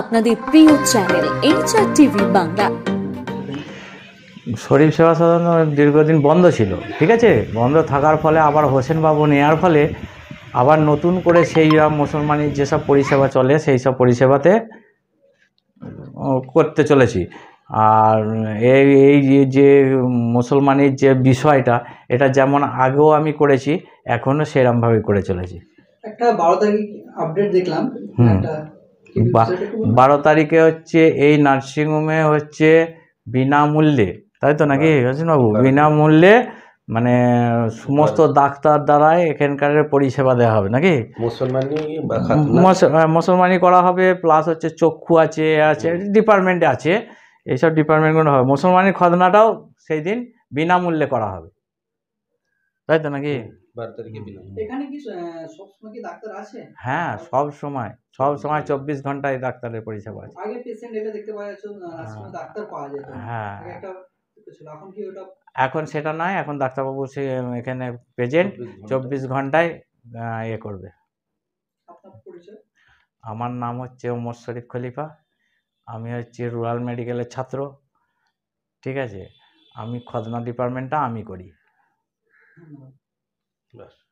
আপনাদের প্রিয় channel HR TV Bangla শরীর সেবা সদন দীর্ঘদিন বন্ধ ছিল ঠিক আছে বন্ধ থাকার ফলে আবার হোসেন বাবু নেওয়ার ফলে আবার নতুন করে সেই মুসলমানের যেসব পরিষেবা চলে সেই সব পরিষেবাতে করতে চলেছি আর এই এই যে মুসলমানের যে বিষয়টা এটা যেমন আগেও আমি করেছি এখনও সেরমভাবে করে চলেছি একটা বারো তারিখ আপডেট দেখলাম বারো তারিখে হচ্ছে এই নার্সিংহোমে হচ্ছে বিনামূল্যে তাই তো নাকি হ্যাঁ। বাবু বিনামূল্যে মানে সমস্ত ডাক্তার দ্বারাই এখানকার পরিষেবা দেওয়া হবে নাকি মুসলমানি হ্যাঁ, মুসলমানি করা হবে প্লাস হচ্ছে চক্ষু আছে আছে ডিপার্টমেন্টে আছে এইসব ডিপার্টমেন্টগুলো হবে মুসলমানের খদনাটাও সেই দিন বিনামূল্যে করা হবে তাই তো নাকি হ্যাঁ সব সময় সব সময় চব্বিশ ঘন্টায় ডাক্তারের পরিষেবা আছে হ্যাঁ, হ্যাঁ। ইয়ে এখন এখন সেটা নয় এখন ডাক্তারবাবু সে এখানে প্রেজেন্ট চব্বিশ ঘন্টায় ইয়ে করবে আমার নাম হচ্ছে ওমর শরীফ খলিফা আমি হচ্ছে রুরাল মেডিকেলের ছাত্র ঠিক আছে আমি খদনা ডিপার্টমেন্টটা আমি করি Gracias.